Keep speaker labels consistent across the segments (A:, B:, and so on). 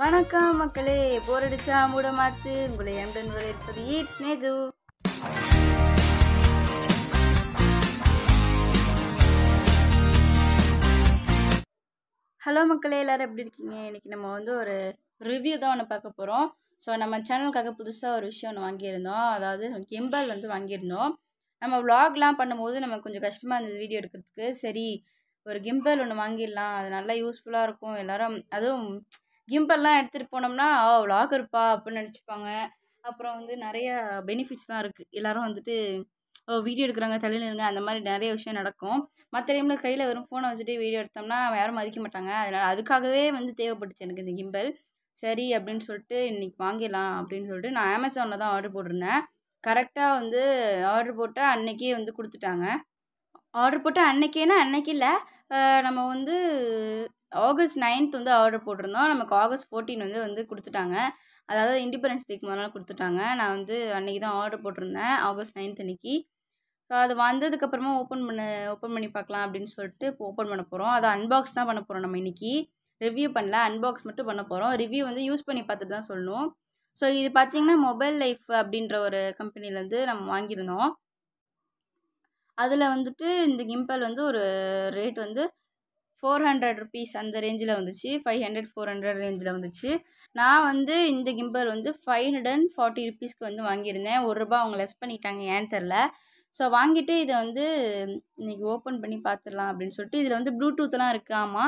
A: வணக்கம் மக்களே போர் அடிச்சா மூட மாத்து உங்களை எம்டன் வரை இருப்பது ஈட்ஸ் ஹலோ மக்களே எல்லோரும் எப்படி இருக்கீங்க இன்னைக்கு நம்ம வந்து ஒரு ரிவ்யூ தான் ஒன்று பார்க்க போகிறோம் ஸோ நம்ம சேனலுக்காக புதுசாக ஒரு விஷயம் ஒன்று வாங்கியிருந்தோம் அதாவது கிம்பல் வந்து வாங்கியிருந்தோம் நம்ம விலாக்லாம் பண்ணும்போது நமக்கு கொஞ்சம் கஷ்டமாக இருந்தது வீடியோ எடுக்கிறதுக்கு சரி ஒரு கிம்பல் ஒன்று வாங்கிடலாம் அது நல்லா யூஸ்ஃபுல்லாக இருக்கும் எல்லோரும் அதுவும் கிம்பெல்லாம் எடுத்துகிட்டு போனோம்னா ஓ இருப்பா அப்படின்னு நினச்சிப்பாங்க அப்புறம் வந்து நிறைய பெனிஃபிட்ஸ்லாம் இருக்குது எல்லோரும் வந்துட்டு ஓ வீடியோ எடுக்கிறாங்க தலையில் இருங்க அந்த மாதிரி நிறைய விஷயம் நடக்கும் மற்ற டைமில் கையில் வெறும் ஃபோனை வச்சுட்டு வீடியோ எடுத்தோம்னா யாரும் மதிக்க மாட்டாங்க அதனால் அதுக்காகவே வந்து தேவைப்பட்டுச்சு எனக்கு இந்த கிம்பல் சரி அப்படின்னு சொல்லிட்டு இன்றைக்கி வாங்கிடலாம் அப்படின்னு சொல்லிட்டு நான் அமேசானில் தான் ஆர்டர் போட்டிருந்தேன் கரெக்டாக வந்து ஆர்டர் போட்டால் அன்றைக்கே வந்து கொடுத்துட்டாங்க ஆர்டர் போட்டால் அன்றைக்கேனா அன்றைக்கி இல்லை நம்ம வந்து ஆகஸ்ட் நைன்த் வந்து ஆர்டர் போட்டிருந்தோம் நமக்கு ஆகஸ்ட் ஃபோர்டீன் வந்து வந்து கொடுத்துட்டாங்க அதாவது இண்டிபெண்டன்ஸ் டேக்கு முதல்ல கொடுத்துட்டாங்க நான் வந்து அன்றைக்கி தான் ஆர்டர் போட்டிருந்தேன் ஆகஸ்ட் நைன்த் அன்றைக்கி ஸோ அது வந்ததுக்கப்புறமா ஓப்பன் பண்ண ஓப்பன் பண்ணி பார்க்கலாம் அப்படின்னு சொல்லிட்டு இப்போ ஓப்பன் பண்ண போகிறோம் அதை அன்பாக்ஸ் தான் பண்ண போகிறோம் நம்ம இன்றைக்கி ரிவ்யூ பண்ணல அன்பாக்ஸ் மட்டும் பண்ண போகிறோம் ரிவ்யூ வந்து யூஸ் பண்ணி பார்த்துட்டு தான் சொல்லணும் ஸோ இது பார்த்திங்கன்னா மொபைல் லைஃப் அப்படின்ற ஒரு கம்பெனிலேருந்து நம்ம வாங்கியிருந்தோம் அதில் வந்துட்டு இந்த கிம்பல் வந்து ஒரு ரேட் வந்து ஃபோர் ஹண்ட்ரட் ருபீஸ் அந்த ரேஞ்சில் வந்துச்சு ஃபைவ் ஹண்ட்ரட் ஃபோர் ஹண்ட்ரட் ரேஞ்சில் வந்துச்சு நான் வந்து இந்த கிம்பர் வந்து ஃபைவ் ஹண்ட்ரட் அண்ட் ஃபார்ட்டி ருபீஸ்க்கு வந்து வாங்கியிருந்தேன் ஒரு ரூபா அவங்க லெஸ் பண்ணிட்டாங்க ஏன்னு தெரில ஸோ வாங்கிட்டு இதை வந்து இன்றைக்கி ஓப்பன் பண்ணி பார்த்துடலாம் அப்படின்னு சொல்லிட்டு இதில் வந்து ப்ளூடூத்லாம் இருக்காமா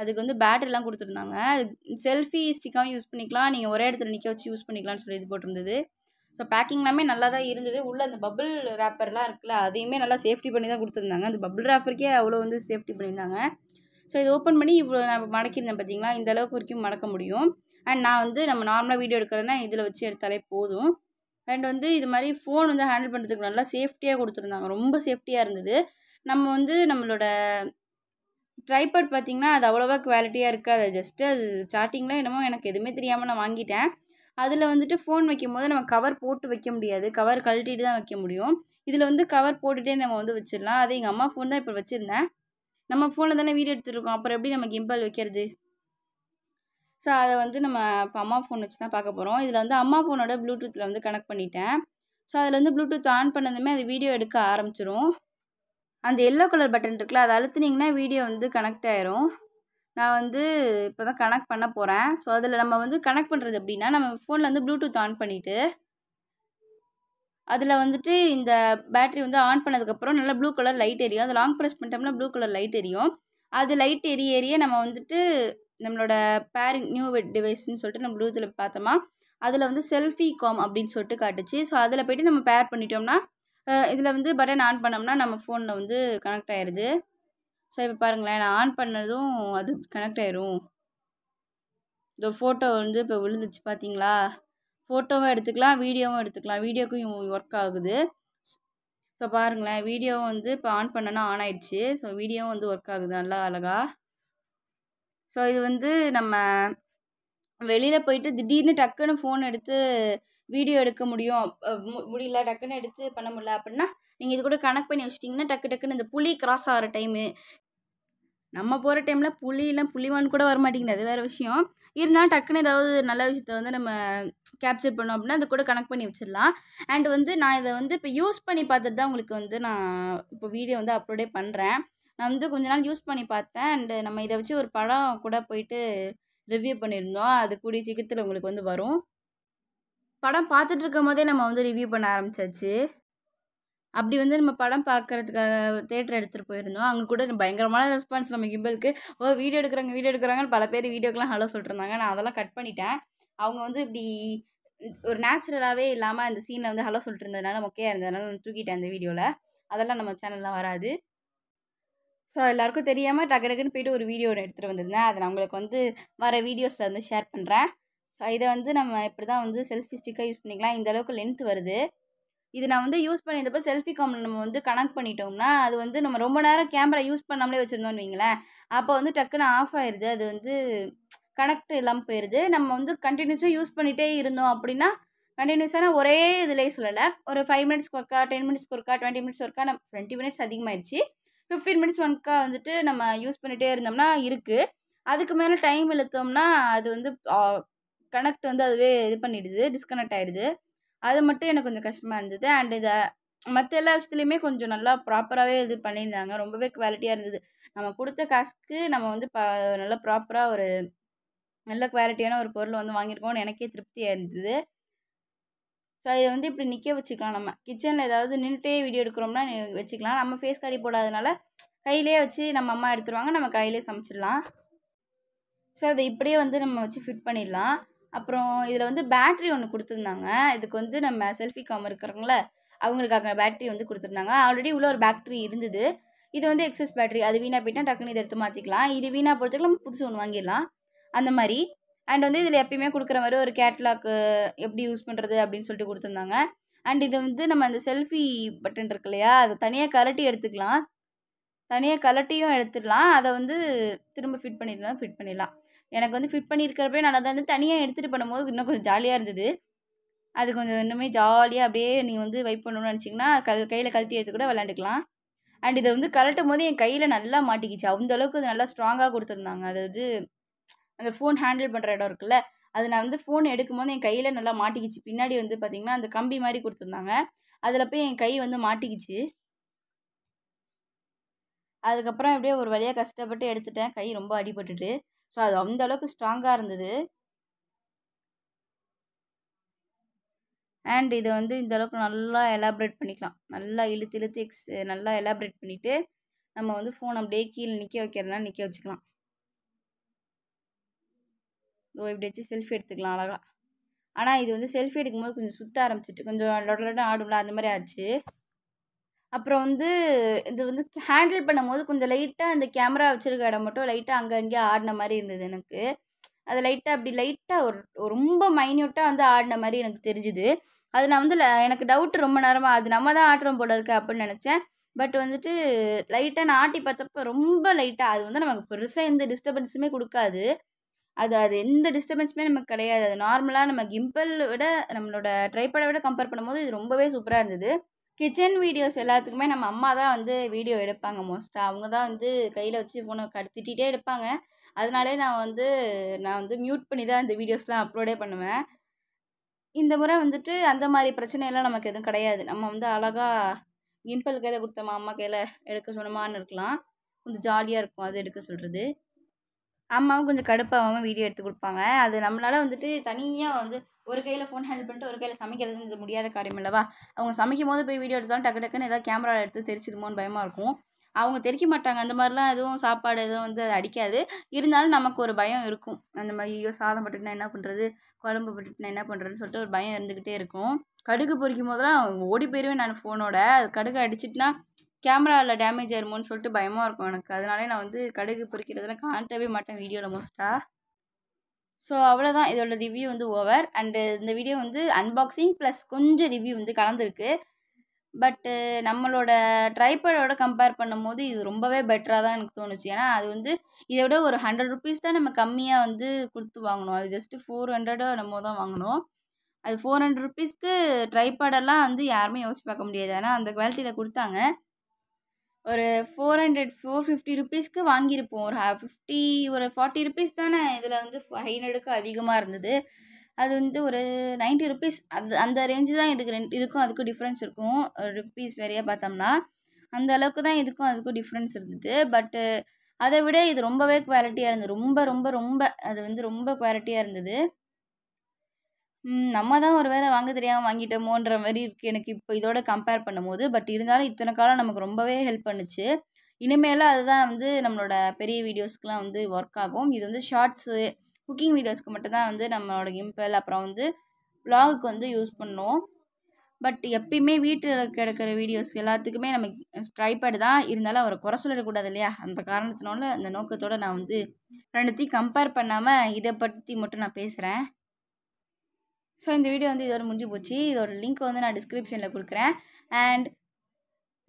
A: அதுக்கு வந்து பேட்டரிலாம் கொடுத்துருந்தாங்க செல்ஃபி ஸ்டிக்காகவும் யூஸ் பண்ணிக்கலாம் நீங்கள் ஒரே இடத்துல நிற்க வச்சு யூஸ் பண்ணிக்கலாம்னு சொல்லி இது போட்டிருந்தது ஸோ பேக்கிங் எல்லாமே நல்லா தான் இருந்தது உள்ளே அந்த பபுள் ரேப்பர்லாம் இருக்குல்ல அதையுமே நல்லா சேஃப்டி பண்ணி தான் கொடுத்துருந்தாங்க அந்த பபுள் ரேப்பருக்கே அவ்வளோ வந்து சேஃப்டி பண்ணியிருந்தாங்க ஸோ இது ஓப்பன் பண்ணி இவ்வளோ நான் மடக்கியிருந்தேன் பார்த்தீங்களா இந்த அளவுக்கு வரைக்கும் மடக்க முடியும் அண்ட் நான் வந்து நம்ம நார்மலாக வீடியோ எடுக்கிறேன்னா இதில் வச்சு எடுத்தாலே போதும் அண்ட் வந்து இது மாதிரி ஃபோன் வந்து ஹேண்டில் பண்ணுறதுக்கு நல்லா சேஃப்டியாக கொடுத்துருந்தாங்க ரொம்ப சேஃப்டியாக இருந்தது நம்ம வந்து நம்மளோட ட்ரைபேட் பார்த்திங்கன்னா அது அவ்வளோவா குவாலிட்டியாக இருக்காது ஜஸ்ட்டு அது ஸ்டார்டிங்கில் என்னமோ எனக்கு எதுவுமே தெரியாமல் நான் வாங்கிட்டேன் அதில் வந்துட்டு ஃபோன் வைக்கும் போது நம்ம கவர் போட்டு வைக்க முடியாது கவர் கழட்டிட்டு தான் வைக்க முடியும் இதில் வந்து கவர் போட்டுகிட்டே நம்ம வந்து வச்சிடலாம் அது எங்கள் அம்மா ஃபோன் தான் இப்போ வச்சுருந்தேன் நம்ம ஃபோனில் தானே வீடியோ எடுத்துருக்கோம் அப்புறம் எப்படி நம்ம கிம்பல் வைக்கிறது ஸோ அதை வந்து நம்ம இப்போ அம்மா ஃபோன் வச்சு தான் பார்க்க போகிறோம் இதில் வந்து அம்மா ஃபோனோட ப்ளூடூத்தில் வந்து கனெக்ட் பண்ணிட்டேன் ஸோ அதில் வந்து ப்ளூடூத் ஆன் பண்ணதுமே அது வீடியோ எடுக்க ஆரம்பிச்சிரும் அந்த எல்லோ கலர் பட்டன் இருக்குல்ல அதை அழுத்துனீங்கன்னா வீடியோ வந்து கனெக்ட் ஆயிரும் நான் வந்து இப்போ தான் கனெக்ட் பண்ண போகிறேன் ஸோ அதில் நம்ம வந்து கனெக்ட் பண்ணுறது அப்படின்னா நம்ம ஃபோனில் வந்து ப்ளூடூத் ஆன் பண்ணிவிட்டு அதில் வந்துட்டு இந்த பேட்ரி வந்து ஆன் பண்ணதுக்கப்புறம் நல்லா ப்ளூ கலர் லைட் எரியும் அது லாங் ப்ரெஸ் பண்ணிட்டோம்னா ப்ளூ கலர் லைட் எரியும் அது லைட் எரிய எரிய நம்ம வந்துட்டு நம்மளோட பேரிங் நியூ டிவைஸ்ன்னு சொல்லிட்டு நம்ம ப்ளூத்தில் பார்த்தோமா அதில் வந்து செல்ஃபி காம் அப்படின்னு சொல்லிட்டு காட்டுச்சு ஸோ அதில் போய்ட்டு நம்ம பேர் பண்ணிட்டோம்னா இதில் வந்து பட்டன் ஆன் பண்ணோம்னா நம்ம ஃபோனில் வந்து கனெக்ட் ஆயிடுது ஸோ இப்போ பாருங்களேன் நான் ஆன் பண்ணதும் அது கனெக்ட் ஆயிரும் இந்த ஃபோட்டோ வந்து இப்போ விழுந்துச்சு பார்த்தீங்களா ஃபோட்டோவும் எடுத்துக்கலாம் வீடியோவும் எடுத்துக்கலாம் வீடியோக்கும் ஒர்க் ஆகுது ஸோ பாருங்களேன் வீடியோ வந்து இப்போ ஆன் பண்ணனா ஆன் ஆயிடுச்சு ஸோ வீடியோவும் வந்து ஒர்க் ஆகுது நல்லா அழகாக ஸோ இது வந்து நம்ம வெளியில் போயிட்டு திடீர்னு டக்குன்னு ஃபோன் எடுத்து வீடியோ எடுக்க முடியும் முடியல டக்குன்னு எடுத்து பண்ண முடியல அப்படின்னா நீங்கள் இது கூட கனெக்ட் பண்ணி வச்சிட்டிங்கன்னா டக்கு டக்குன்னு இந்த புளி கிராஸ் ஆகிற டைமு நம்ம போகிற டைமில் புளியெலாம் புளிவான் கூட வரமாட்டேங்குது அது வேறு விஷயம் இருந்தாலும் டக்குன்னு ஏதாவது நல்ல விஷயத்த வந்து நம்ம கேப்சர் பண்ணோம் அப்படின்னா அது கூட கனெக்ட் பண்ணி வச்சிடலாம் அண்ட் வந்து நான் இதை வந்து இப்போ யூஸ் பண்ணி பார்த்துட்டு தான் உங்களுக்கு வந்து நான் இப்போ வீடியோ வந்து அப்லோடே பண்ணுறேன் நான் வந்து கொஞ்ச நாள் யூஸ் பண்ணி பார்த்தேன் அண்டு நம்ம இதை வச்சு ஒரு படம் கூட போயிட்டு ரிவ்யூ பண்ணியிருந்தோம் அது கூடிய சீக்கிரத்தில் உங்களுக்கு வந்து வரும் படம் பார்த்துட்டு இருக்கும் போதே நம்ம வந்து ரிவ்யூ பண்ண ஆரம்பிச்சாச்சு அப்படி வந்து நம்ம படம் பார்க்கறதுக்காக தேட்டர் எடுத்துகிட்டு போயிருந்தோம் அங்கே கூட பயங்கரமான ரெஸ்பான்ஸ் நம்ம கிம்பிளுக்கு ஓ வீடியோ எடுக்கிறாங்க வீடியோ எடுக்கிறாங்கன்னு பல பேர் வீடியோக்கெலாம் ஹலோ சொல்லிட்டுருந்தாங்க நான் அதெல்லாம் கட் பண்ணிட்டேன் அவங்க வந்து இப்படி ஒரு நேச்சுரலாகவே இல்லாமல் அந்த சீனில் வந்து ஹலோ சொல்லிட்டு இருந்ததுனால மொக்கையாக இருந்ததுனால நான் தூக்கிட்டேன் அந்த வீடியோவில் அதெல்லாம் நம்ம சேனல்லாம் வராது ஸோ எல்லாருக்கும் தெரியாமல் டக்கு டக்குன்னு போயிட்டு ஒரு வீடியோ எடுத்துகிட்டு வந்திருந்தேன் அதை நான் உங்களுக்கு வந்து வர வீடியோஸில் வந்து ஷேர் பண்ணுறேன் ஸோ இதை வந்து நம்ம இப்படி தான் வந்து செல்ஃபி ஸ்டிக்காக யூஸ் பண்ணிக்கலாம் இந்த அளவுக்கு லென்த் வருது இது நான் வந்து யூஸ் பண்ணியிருந்தப்ப செல்ஃபி கம் நம்ம வந்து கனெக்ட் பண்ணிட்டோம்னா அது வந்து நம்ம ரொம்ப நேரம் கேமரா யூஸ் பண்ணாமலே வச்சுருந்தோம்னு வைங்களேன் அப்போ வந்து டக்குன்னு ஆஃப் ஆயிடுது அது வந்து கனெக்ட் இல்லாமல் போயிடுது நம்ம வந்து கண்டினியூஸாக யூஸ் பண்ணிகிட்டே இருந்தோம் அப்படின்னா கண்டினியூஸான ஒரே இதுலேயே சொல்லலை ஒரு ஃபைவ் மினிட்ஸ் ஒர்க்கா டென் மினிட்ஸ் ஒர்க்கா டுவெண்ட்டி மினிட்ஸ் ஒர்க்கா நம்ம டுவெண்ட்டி மினிட்ஸ் அதிகமாகிடுச்சு ஃபிஃப்டீன் மினிட்ஸ் ஒன்க்கா வந்துட்டு நம்ம யூஸ் பண்ணிகிட்டே இருந்தோம்னா இருக்குது அதுக்கு மேலே டைம் இழுத்தோம்னா அது வந்து கனெக்ட் வந்து அதுவே இது பண்ணிடுது டிஸ்கனெக்ட் ஆகிடுது அது மட்டும் எனக்கு கொஞ்சம் கஷ்டமாக இருந்தது அண்ட் இதை மற்ற எல்லா விஷயத்துலையுமே கொஞ்சம் நல்லா ப்ராப்பராகவே இது பண்ணியிருந்தாங்க ரொம்பவே குவாலிட்டியாக இருந்தது நம்ம கொடுத்த காசுக்கு நம்ம வந்து ப நல்லா ப்ராப்பராக ஒரு நல்ல குவாலிட்டியான ஒரு பொருள் வந்து வாங்கியிருக்கோம்னு எனக்கே திருப்தியாக இருந்தது ஸோ இதை வந்து இப்படி நிற்க வச்சுக்கலாம் நம்ம கிச்சனில் ஏதாவது நின்றுட்டே வீடியோ எடுக்கிறோம்னா வச்சுக்கலாம் நம்ம ஃபேஸ் காரி போடாதனால கையிலே வச்சு நம்ம அம்மா எடுத்துருவாங்க நம்ம கையிலே சமைச்சிடலாம் ஸோ அதை இப்படியே வந்து நம்ம வச்சு ஃபிட் பண்ணிடலாம் அப்புறம் இதில் வந்து பேட்ரி ஒன்று கொடுத்துருந்தாங்க இதுக்கு வந்து நம்ம செல்ஃபி காம் இருக்கிறவங்கள அவங்களுக்காக பேட்ரி வந்து கொடுத்துருந்தாங்க ஆல்ரெடி உள்ள ஒரு பேட்ரி இருந்தது இது வந்து எக்ஸஸ் பேட்ரி அது வீணாக போயிட்டால் டக்குன்னு இதை எடுத்து மாற்றிக்கலாம் இது வீணாக போகிறதுக்கு நம்ம புதுசு ஒன்று வாங்கிடலாம் அந்த மாதிரி அண்ட் வந்து இதில் எப்பயுமே கொடுக்குற மாதிரி ஒரு கேட்லாக்கு எப்படி யூஸ் பண்ணுறது அப்படின்னு சொல்லிட்டு கொடுத்துருந்தாங்க அண்ட் இது வந்து நம்ம அந்த செல்ஃபி பட்டன் இருக்கு இல்லையா அதை தனியாக கலட்டி எடுத்துக்கலாம் தனியாக கலட்டியும் எடுத்துடலாம் அதை வந்து திரும்ப ஃபிட் பண்ணிடலாம் ஃபிட் பண்ணிடலாம் எனக்கு வந்து ஃபிட் பண்ணியிருக்கிறப்பே நான் அதை வந்து தனியாக எடுத்துகிட்டு பண்ணும்போது இன்னும் கொஞ்சம் ஜாலியாக இருந்தது அது கொஞ்சம் இன்னுமே ஜாலியாக அப்படியே நீங்கள் வந்து வைப் பண்ணணும்னு நினச்சிங்கன்னா கல் கையில் கழட்டி எடுத்து கூட விளாண்டுக்கலாம் அண்ட் இதை வந்து கலட்டும் போது என் கையில் நல்லா மாட்டிக்கிச்சு அந்த அளவுக்கு அது நல்லா ஸ்ட்ராங்காக கொடுத்துருந்தாங்க அதாவது அந்த ஃபோன் ஹேண்டில் பண்ணுற இடம் இருக்குல்ல அது நான் வந்து ஃபோன் எடுக்கும்போது என் கையில் நல்லா மாட்டிக்கிச்சு பின்னாடி வந்து பார்த்திங்கன்னா அந்த கம்பி மாதிரி கொடுத்துருந்தாங்க அதில் போய் என் கை வந்து மாட்டிக்கிச்சு அதுக்கப்புறம் எப்படியோ ஒரு வழியாக கஷ்டப்பட்டு எடுத்துட்டேன் கை ரொம்ப அடிபட்டுட்டு ஸோ அது அந்த அளவுக்கு ஸ்ட்ராங்காக இருந்தது அண்ட் இதை வந்து இந்த அளவுக்கு நல்லா எலாப்ரேட் பண்ணிக்கலாம் நல்லா இழுத்து இழுத்து எக்ஸ் நல்லா எலாப்ரேட் பண்ணிவிட்டு நம்ம வந்து ஃபோன் அப்படியே கீழே நிற்க வைக்கிறதுனா நிற்க வச்சுக்கலாம் ஓ இப்படி வச்சு செல்ஃபி எடுத்துக்கலாம் அழகாக ஆனால் இது வந்து செல்ஃபி எடுக்கும்போது கொஞ்சம் சுற்ற ஆரம்பிச்சிட்டு கொஞ்சம் லொட்டலோட லொட ஆடும்ல அந்த மாதிரி ஆச்சு அப்புறம் வந்து இது வந்து ஹேண்டில் பண்ணும்போது கொஞ்சம் லைட்டாக அந்த கேமரா வச்சுருக்க இடம் மட்டும் லைட்டாக அங்கே அங்கேயே ஆடின மாதிரி இருந்தது எனக்கு அது லைட்டாக அப்படி லைட்டாக ஒரு ரொம்ப மைன்யூட்டாக வந்து ஆடின மாதிரி எனக்கு தெரிஞ்சுது அது நான் வந்து எனக்கு டவுட் ரொம்ப நேரமாக அது நம்ம தான் ஆட்டுறோம் போல இருக்கு அப்படின்னு நினச்சேன் பட் வந்துட்டு லைட்டாக நான் ஆட்டி பார்த்தப்ப ரொம்ப லைட்டாக அது வந்து நமக்கு பெருசாக எந்த டிஸ்டர்பன்ஸுமே கொடுக்காது அது அது எந்த டிஸ்டர்பன்ஸுமே நமக்கு கிடையாது அது நார்மலாக நம்ம கிம்பிள் விட நம்மளோட ட்ரைப்படை விட கம்பேர் பண்ணும்போது இது ரொம்பவே சூப்பராக இருந்தது கிச்சன் வீடியோஸ் எல்லாத்துக்குமே நம்ம அம்மா தான் வந்து வீடியோ எடுப்பாங்க மோஸ்ட்டாக அவங்க தான் வந்து கையில் வச்சு ஃபோனை கடத்திட்டே எடுப்பாங்க அதனாலே நான் வந்து நான் வந்து மியூட் பண்ணி தான் இந்த வீடியோஸ்லாம் அப்லோடே பண்ணுவேன் இந்த முறை வந்துட்டு அந்த மாதிரி பிரச்சனையெல்லாம் நமக்கு எதுவும் கிடையாது நம்ம வந்து அழகாக கிம்பிள் கையில் கொடுத்தோமா அம்மா கையில் எடுக்க சொன்னோமான்னு இருக்கலாம் கொஞ்சம் ஜாலியாக இருக்கும் அது எடுக்க சொல்கிறது அம்மாவும் கொஞ்சம் கடுப்பாகாமல் வீடியோ எடுத்து கொடுப்பாங்க அது நம்மளால் வந்துட்டு தனியாக வந்து ஒரு கையில் ஃபோன் ஹேண்டில் பண்ணிட்டு ஒரு கையில் சமைக்கிறதுன்றது முடியாத காரியம் இல்லவா அவங்க சமைக்கும் போது போய் வீடியோ எடுத்தாலும் டக்கு டக்குன்னு ஏதாவது கேமராவில் எடுத்து தெரிச்சிடுமோன்னு பயமாக இருக்கும் அவங்க தெரிக்க மாட்டாங்க அந்த மாதிரிலாம் எதுவும் சாப்பாடு எதுவும் வந்து அது அடிக்காது இருந்தாலும் நமக்கு ஒரு பயம் இருக்கும் அந்த மாதிரி ஐயோ சாதம் பட்டுட்டுனா என்ன பண்ணுறது குழம்பு பட்டுட்டுனா என்ன பண்ணுறதுன்னு சொல்லிட்டு ஒரு பயம் இருந்துக்கிட்டே இருக்கும் கடுகு பொறிக்கும் போதெல்லாம் ஓடி போயிடுவேன் நான் ஃபோனோட அது கடுகு அடிச்சிட்டுனா கேமராவில் டேமேஜ் ஆயிருமோனு சொல்லிட்டு பயமாக இருக்கும் எனக்கு அதனாலே நான் வந்து கடுகு பொறிக்கிறதுலாம் காட்டவே மாட்டேன் வீடியோவில் மோஸ்ட்டாக ஸோ அவ்வளோதான் இதோட ரிவ்யூ வந்து ஓவர் அண்டு இந்த வீடியோ வந்து அன்பாக்சிங் ப்ளஸ் கொஞ்சம் ரிவ்யூ வந்து கலந்துருக்கு பட்டு நம்மளோட ட்ரைபேடோட கம்பேர் பண்ணும்போது இது ரொம்பவே பெட்டராக தான் எனக்கு தோணுச்சு ஏன்னா அது வந்து இதை விட ஒரு ஹண்ட்ரட் ருபீஸ் தான் நம்ம கம்மியாக வந்து கொடுத்து வாங்கணும் அது ஜஸ்ட்டு ஃபோர் ஹண்ட்ரடோ நம்ம தான் வாங்கினோம் அது ஃபோர் ஹண்ட்ரட் ருபீஸ்க்கு ட்ரைபேடெல்லாம் வந்து யாருமே யோசிச்சு பார்க்க முடியாது ஏன்னா அந்த குவாலிட்டியில் கொடுத்தாங்க ஒரு ஃபோர் ஹண்ட்ரட் ஃபோர் ஃபிஃப்டி ருபீஸ்க்கு வாங்கியிருப்போம் ஒரு ஃபிஃப்டி ஒரு ஃபார்ட்டி ருபீஸ் தானே இதில் வந்து ஹைநடுக்கு அதிகமாக இருந்தது அது வந்து ஒரு நைன்ட்டி ருபீஸ் அது அந்த ரேஞ்சு தான் இதுக்கு ரெண்டு இதுக்கும் அதுக்கும் டிஃப்ரென்ஸ் இருக்கும் ருப்பீஸ் வேறையாக பார்த்தோம்னா அந்த அளவுக்கு தான் இதுக்கும் அதுக்கும் டிஃப்ரென்ஸ் இருந்தது பட்டு அதை விட இது ரொம்பவே குவாலிட்டியாக இருந்தது ரொம்ப ரொம்ப ரொம்ப அது வந்து ரொம்ப குவாலிட்டியாக இருந்தது நம்ம தான் ஒரு வேளை வாங்க தெரியாம வாங்கிட்டோமோன்ற மாதிரி இருக்கு எனக்கு இப்போ இதோட கம்பேர் பண்ணும்போது. பட் இருந்தாலும் இத்தனை காலம் நமக்கு ரொம்பவே ஹெல்ப் பண்ணுச்சு. இனிமேலும் அதுதான் வந்து நம்மளோட பெரிய வீடியோஸ்க்குலாம் வந்து ஒர்க் ஆகும். இது வந்து ஷார்ட்ஸு, குக்கிங் வீடியோஸ்க்கு மட்டும் தான் வந்து நம்மளோட கிம்பிள் அப்புறம் வந்து விலாகுக்கு வந்து யூஸ் பண்ணுவோம். பட் எப்பயுமே வீட்டில் கிடக்கிற வீடியோஸ் எல்லாத்துக்குமே நம்ம ட்ரைபேட் தான். இருந்தாலும் அவரை குறை சொல்லிடக்கூடாது இல்லையா? அந்த காரணத்தினால அந்த நோக்கத்தோட நான் வந்து ரெண்டுத்தையும் கம்பேர் பண்ணாமல் இதை பற்றி மட்டும் நான் பேசுகிறேன் ஸோ இந்த வீடியோ வந்து இதோட முடிஞ்சு போச்சு இதோட லிங்க் வந்து நான் டிஸ்கிரிப்ஷனில் கொடுக்குறேன் அண்ட்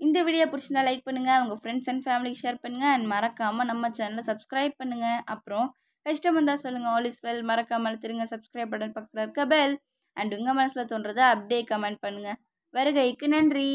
A: இந்த வீடியோ பிடிச்சிருந்தா லைக் பண்ணுங்கள் உங்கள் ஃப்ரெண்ட்ஸ் அண்ட் ஃபேமிலிக்கு ஷேர் பண்ணுங்கள் அண்ட் மறக்காமல் நம்ம சேனலை சப்ஸ்கிரைப் பண்ணுங்கள் அப்புறம் கஷ்டம் இருந்தால் சொல்லுங்கள் ஆல் இஸ் வெல் மறக்காமல் திருங்க சப்ஸ்கிரைப் பட்டன் பக்கத்தில் இருக்க பெல் அண்ட் உங்கள் மனசில் தோன்றதை அப்படியே கமெண்ட் பண்ணுங்கள் வருகைக்கு நன்றி